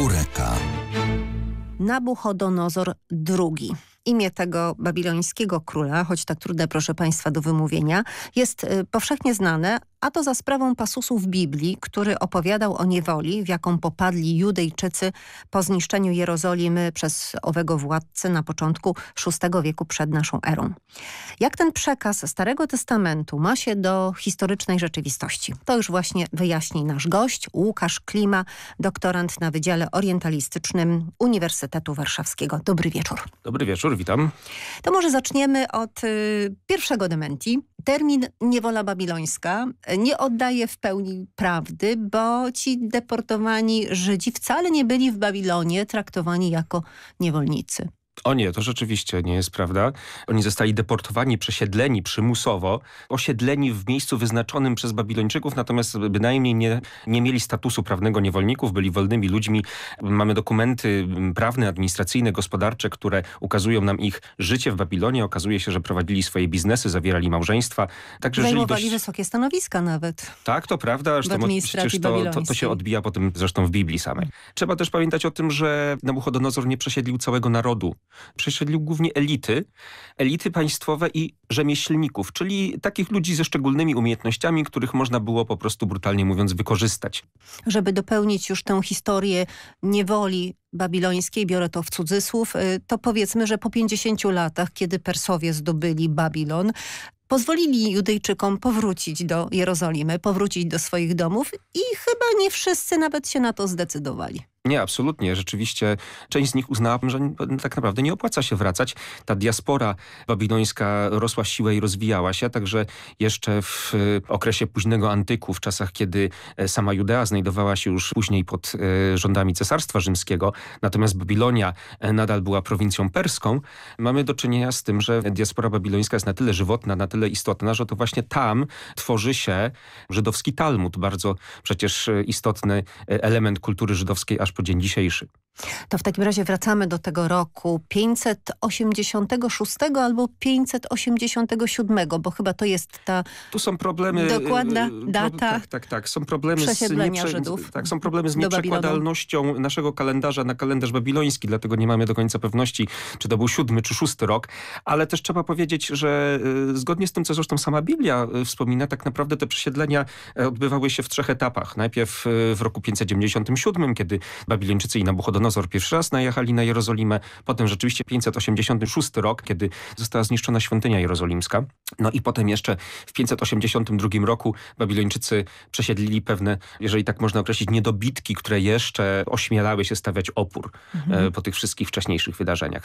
Eureka. Nabuchodonozor II. Imię tego babilońskiego króla, choć tak trudne proszę Państwa do wymówienia, jest y, powszechnie znane, a to za sprawą pasusu w Biblii, który opowiadał o niewoli, w jaką popadli Judejczycy po zniszczeniu Jerozolimy przez owego władcę na początku VI wieku przed naszą erą. Jak ten przekaz Starego Testamentu ma się do historycznej rzeczywistości? To już właśnie wyjaśni nasz gość, Łukasz Klima, doktorant na Wydziale Orientalistycznym Uniwersytetu Warszawskiego. Dobry wieczór. Dobry wieczór, witam. To może zaczniemy od y, pierwszego dementi, termin niewola babilońska nie oddaje w pełni prawdy, bo ci deportowani Żydzi wcale nie byli w Babilonie traktowani jako niewolnicy. O nie, to rzeczywiście nie jest prawda. Oni zostali deportowani, przesiedleni przymusowo, osiedleni w miejscu wyznaczonym przez Babilończyków, natomiast bynajmniej nie, nie mieli statusu prawnego niewolników, byli wolnymi ludźmi. Mamy dokumenty prawne, administracyjne, gospodarcze, które ukazują nam ich życie w Babilonie. Okazuje się, że prowadzili swoje biznesy, zawierali małżeństwa. Także Zajmowali dość... wysokie stanowiska nawet. Tak, to prawda. Zresztą przecież to, to, to, się odbija potem zresztą w Biblii samej. Trzeba też pamiętać o tym, że Nabuchodonozor nie przesiedlił całego narodu Przesiedlił głównie elity, elity państwowe i rzemieślników, czyli takich ludzi ze szczególnymi umiejętnościami, których można było po prostu brutalnie mówiąc wykorzystać. Żeby dopełnić już tę historię niewoli babilońskiej, biorę to w cudzysłów, y, to powiedzmy, że po 50 latach, kiedy Persowie zdobyli Babilon, pozwolili Judejczykom powrócić do Jerozolimy, powrócić do swoich domów i chyba nie wszyscy nawet się na to zdecydowali. Nie, absolutnie. Rzeczywiście część z nich uznała, że tak naprawdę nie opłaca się wracać. Ta diaspora babilońska rosła siłę i rozwijała się, także jeszcze w y, okresie późnego antyku, w czasach, kiedy e, sama Judea znajdowała się już później pod e, rządami Cesarstwa Rzymskiego, natomiast Babilonia e, nadal była prowincją perską, mamy do czynienia z tym, że diaspora babilońska jest na tyle żywotna, na tyle istotna, że to właśnie tam tworzy się żydowski Talmud, bardzo przecież istotny element kultury żydowskiej aż aż po dzień dzisiejszy. To w takim razie wracamy do tego roku 586 albo 587, bo chyba to jest ta Tu są problemy y, dokładna y, no, data. tak, tak, tak. Są problemy z nieprze, Żydów tak, są problemy z nieprzekładalnością naszego kalendarza na kalendarz babiloński, dlatego nie mamy do końca pewności, czy to był siódmy czy szósty rok, ale też trzeba powiedzieć, że y, zgodnie z tym, co zresztą sama Biblia wspomina, tak naprawdę te przesiedlenia e, odbywały się w trzech etapach. Najpierw w roku 597, kiedy Babilończycy i Nabuchodonosor Nabuchodonozor pierwszy raz najechali na Jerozolimę, potem rzeczywiście 586 rok, kiedy została zniszczona świątynia jerozolimska. No i potem jeszcze w 582 roku Babilończycy przesiedlili pewne, jeżeli tak można określić, niedobitki, które jeszcze ośmielały się stawiać opór mhm. E, po tych wszystkich wcześniejszych wydarzeniach.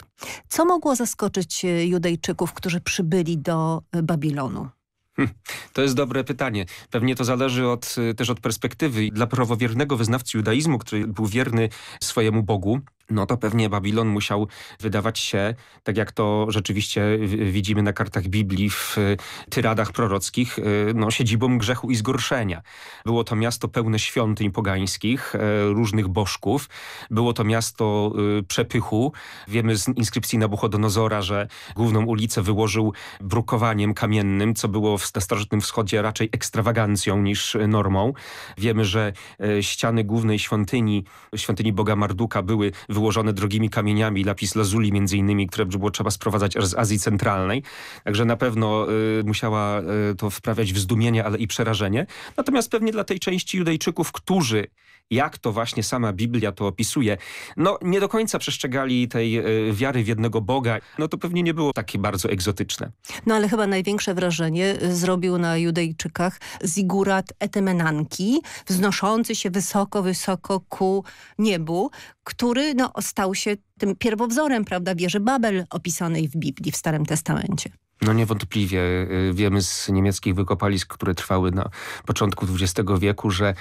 Co mogło zaskoczyć e, Judejczyków, którzy przybyli do e, Babilonu? Hm, to jest dobre pytanie. Pewnie to zależy od, y, też od perspektywy. Dla prawowiernego wyznawcy judaizmu, który był wierny swojemu Bogu, no to pewnie Babilon musiał wydawać się, tak jak to rzeczywiście widzimy na kartach Biblii w y, tyradach prorockich, y, no, siedzibą grzechu i zgorszenia. Było to miasto pełne świątyń pogańskich, y, różnych bożków. Było to miasto przepychu. Wiemy z inskrypcji Nabuchodonozora, że główną ulicę wyłożył brukowaniem kamiennym, co było w Starożytnym Wschodzie raczej ekstrawagancją niż normą. Wiemy, że ściany głównej świątyni, świątyni Boga Marduka były wyłożone drogimi kamieniami, lapis lazuli między innymi, które było trzeba sprowadzać aż z Azji Centralnej. Także na pewno y, musiała y, to wprawiać w zdumienie, ale i przerażenie. Natomiast pewnie dla tej części Judejczyków, którzy jak to właśnie sama Biblia to opisuje, no nie do końca przestrzegali tej y, wiary w jednego Boga, no to pewnie nie było takie bardzo egzotyczne. No ale chyba największe wrażenie y, zrobił na Judejczykach zigurat Etemenanki, wznoszący się wysoko, wysoko ku niebu, który no, stał się tym pierwowzorem prawda, wieży Babel opisanej w Biblii, w Starym Testamencie. No niewątpliwie y, wiemy z niemieckich wykopalisk, które trwały na początku XX wieku, że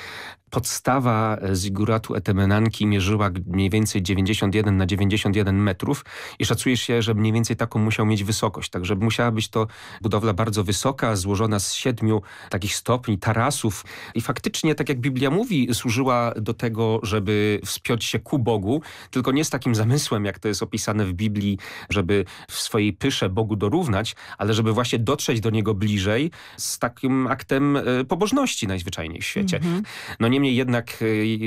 podstawa e, ziguratu Etemenanki mierzyła mniej więcej 91 na 91 metrów i szacuje się, że mniej więcej taką musiał mieć wysokość. Także musiała być to budowla bardzo wysoka, złożona z siedmiu takich stopni, tarasów i faktycznie, tak jak Biblia mówi, służyła do tego, żeby wspiąć się ku Bogu, tylko nie z takim zamysłem, jak to jest opisane w Biblii, żeby w swojej pysze Bogu dorównać, ale żeby właśnie dotrzeć do Niego bliżej z takim aktem e, pobożności najzwyczajniej w świecie. Mhm. No nie Niemniej jednak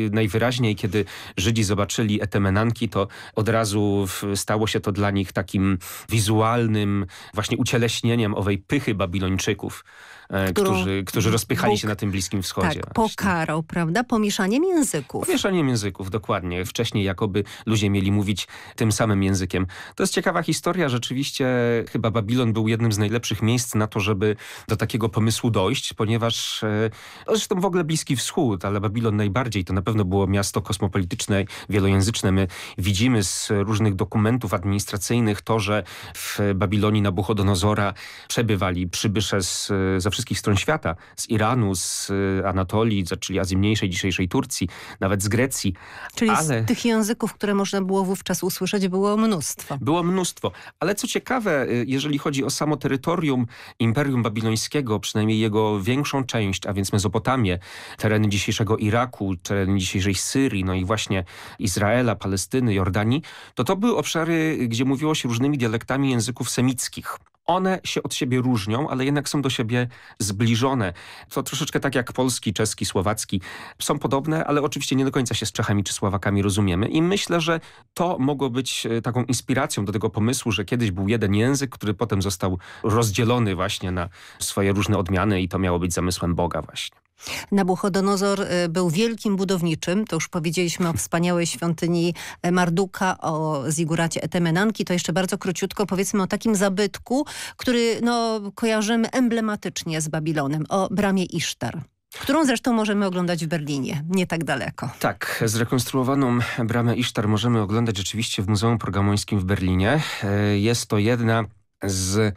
e, najwyraźniej, kiedy Żydzi zobaczyli etemenanki, to od razu stało się to dla nich takim wizualnym właśnie ucieleśnieniem owej pychy babilończyków. E, którzy, którzy rozpychali Bóg, się na tym Bliskim Wschodzie. Tak, pokarał, prawda? Pomieszaniem języków. Pomieszaniem języków, dokładnie. Wcześniej jakoby ludzie mieli mówić tym samym językiem. To jest ciekawa historia. Rzeczywiście chyba Babilon był jednym z najlepszych miejsc na to, żeby do takiego pomysłu dojść, ponieważ e, zresztą w ogóle Bliski Wschód, ale ale Babilon najbardziej. To na pewno było miasto kosmopolityczne, wielojęzyczne. My widzimy z różnych dokumentów administracyjnych to, że w Babilonii Nabuchodonozora przebywali przybysze z, ze wszystkich stron świata. Z Iranu, z Anatolii, czyli Azji Mniejszej, dzisiejszej Turcji, nawet z Grecji. Czyli ale... z tych języków, które można było wówczas usłyszeć, było mnóstwo. Było mnóstwo. Ale co ciekawe, y, jeżeli chodzi o samo terytorium Imperium Babilońskiego, przynajmniej jego większą część, a więc Mezopotamię, tereny dzisiejszego samego Iraku, teren dzisiejszej Syrii, no i właśnie Izraela, Palestyny, Jordanii, to to były obszary, gdzie mówiło się różnymi dialektami języków semickich one się od siebie różnią, ale jednak są do siebie zbliżone. To troszeczkę tak jak polski, czeski, słowacki. Są podobne, ale oczywiście nie do końca się z Czechami czy Słowakami rozumiemy. I myślę, że to mogło być e, taką inspiracją do tego pomysłu, że kiedyś był jeden język, który potem został rozdzielony właśnie na swoje różne odmiany i to miało być zamysłem Boga właśnie. Nabuchodonozor y, był wielkim budowniczym. To już powiedzieliśmy o wspaniałej świątyni Marduka, o Ziguracie Etemenanki. To jeszcze bardzo króciutko powiedzmy o takim zabytku, który no, kojarzymy emblematycznie z Babilonem, o bramie Isztar którą zresztą możemy oglądać w Berlinie, nie tak daleko. Tak, zrekonstruowaną bramę Isztar możemy oglądać rzeczywiście w Muzeum Pergamońskim w Berlinie. E, jest to jedna z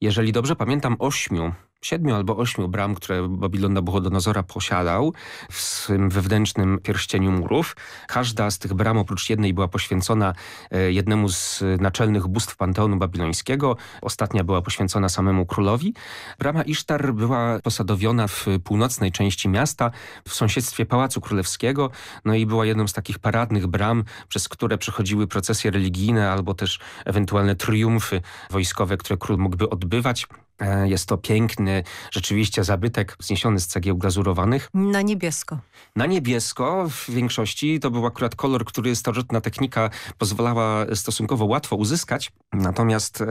jeżeli dobrze pamiętam, ośmiu siedmiu albo ośmiu bram, które Babilon Nabuchodonozora posiadał w swym wewnętrznym pierścieniu murów. Każda z tych bram oprócz jednej była poświęcona e, jednemu z naczelnych bóstw Panteonu Babilońskiego. Ostatnia była poświęcona samemu królowi. Brama Isztar była posadowiona w północnej części miasta, w sąsiedztwie Pałacu Królewskiego, no i była jedną z takich paradnych bram, przez które przechodziły procesje religijne albo też ewentualne triumfy wojskowe, które król mógłby odbywać. E, jest to piękny, rzeczywiście zabytek zniesiony z cegieł glazurowanych. Na niebiesko. Na niebiesko w większości. To był akurat kolor, który starożytna technika pozwalała stosunkowo łatwo uzyskać. Natomiast e,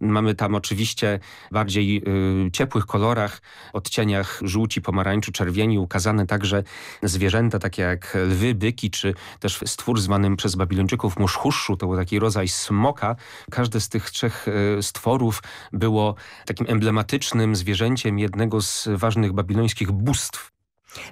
mamy tam oczywiście bardziej e, ciepłych kolorach, odcieniach żółci, pomarańczu, czerwieni, ukazane także zwierzęta takie jak lwy, byki, czy też stwór zwanym przez Babilończyków muszchuszu. To był taki rodzaj smoka. Każdy z tych trzech stworów było takim takim emblematycznym zwierzęciem jednego z ważnych babilońskich bóstw.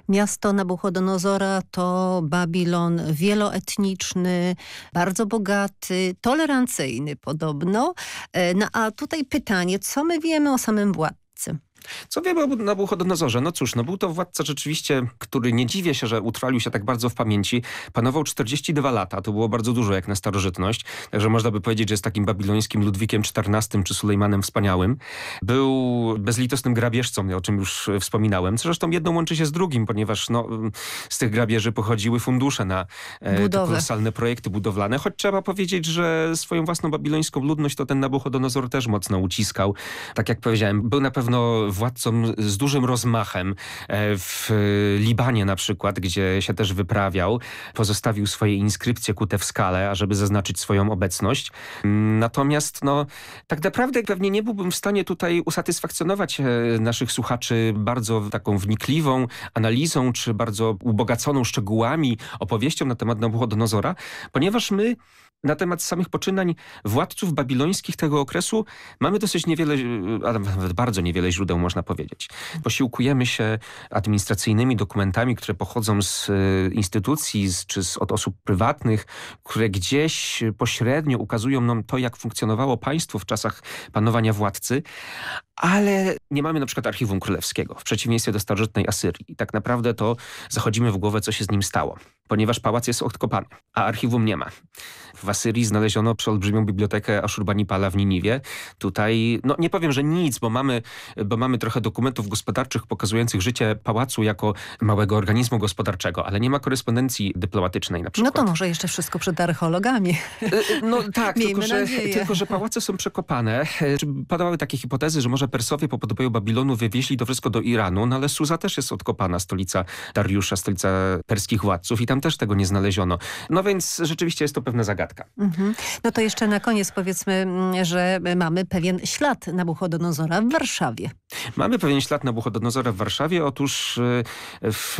Miasto Nabuchodonozora to Babilon wieloetniczny, bardzo bogaty, tolerancyjny podobno. E, no a tutaj pytanie, co my wiemy o samym władcy? Co wiemy o Nabuchodonozorze? No cóż, no był to władca rzeczywiście, który nie dziwię się, że utrwalił się tak bardzo w pamięci. Panował 42 lata, to było bardzo dużo jak na starożytność. Także można by powiedzieć, że jest takim babilońskim Ludwikiem XIV czy Sulejmanem Wspaniałym. Był bezlitosnym grabieżcą, o czym już wspominałem. Co zresztą jedno łączy się z drugim, ponieważ no, z tych grabieży pochodziły fundusze na e, Budowę. kolosalne projekty budowlane. Choć trzeba powiedzieć, że swoją własną babilońską ludność to ten Nabuchodonozor też mocno uciskał. Tak jak powiedziałem, był na pewno Władcom z dużym rozmachem. E, w e, Libanie na przykład, gdzie się też wyprawiał, pozostawił swoje inskrypcje kute w skale, ażeby zaznaczyć swoją obecność. Natomiast no, tak naprawdę pewnie nie byłbym w stanie tutaj usatysfakcjonować e, naszych słuchaczy bardzo taką wnikliwą analizą, czy bardzo ubogaconą szczegółami opowieścią na temat Nabuchodonozora, ponieważ my na temat samych poczynań władców babilońskich tego okresu mamy dosyć niewiele, e, a nawet bardzo niewiele źródeł można powiedzieć. Posiłkujemy się administracyjnymi dokumentami, które pochodzą z e, instytucji z, czy z, od osób prywatnych, które gdzieś pośrednio ukazują nam to, jak funkcjonowało państwo w czasach panowania władcy, ale nie mamy na przykład archiwum królewskiego, w przeciwieństwie do starożytnej Asyrii. tak naprawdę to zachodzimy w głowę, co się z nim stało ponieważ pałac jest odkopany, a archiwum nie ma. W Asyrii znaleziono przeolbrzymią bibliotekę Ashurbanipala w Niniwie. Tutaj, no nie powiem, że nic, bo mamy, bo mamy trochę dokumentów gospodarczych pokazujących życie pałacu jako małego organizmu gospodarczego, ale nie ma korespondencji dyplomatycznej na przykład. No to może jeszcze wszystko przed archeologami. Y, y, no tak, tylko że, tylko że, pałace są przekopane. E, padały takie hipotezy, że może Persowie po podboju Babilonu wywieźli to wszystko do Iranu, no ale Suza też jest odkopana, stolica Dariusza, stolica perskich władców i tam tam też tego nie znaleziono. No więc rzeczywiście jest to pewna zagadka. Mhm. No to jeszcze na koniec powiedzmy, mm, że mamy pewien ślad Nabuchodonozora w Warszawie. Mamy pewien ślad Nabuchodonozora w Warszawie. Otóż e, w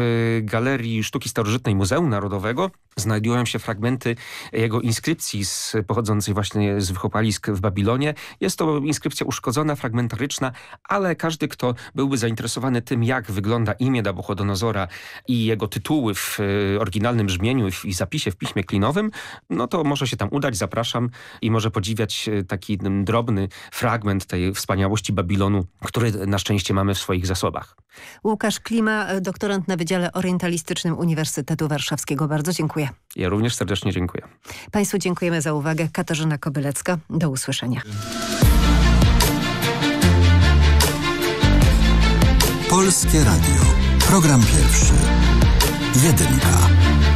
Galerii Sztuki Starożytnej Muzeum Narodowego znajdują się fragmenty jego inskrypcji z, pochodzącej właśnie z wychopalisk w Babilonie. Jest to inskrypcja uszkodzona, fragmentaryczna, ale każdy, kto byłby zainteresowany tym, jak wygląda imię Nabuchodonozora i jego tytuły w e, oryginalnym brzmieniu i zapisie w piśmie klinowym, no to może się tam udać, zapraszam i może podziwiać e, taki drobny fragment tej wspaniałości Babilonu, który na szczęście mamy w swoich zasobach. Łukasz Klima, doktorant na Wydziale Orientalistycznym Uniwersytetu Warszawskiego. Bardzo dziękuję. Ja również serdecznie dziękuję. Państwu dziękujemy za uwagę. Katarzyna Kobylecka, do usłyszenia. Polskie Radio. Program pierwszy. Jedynka.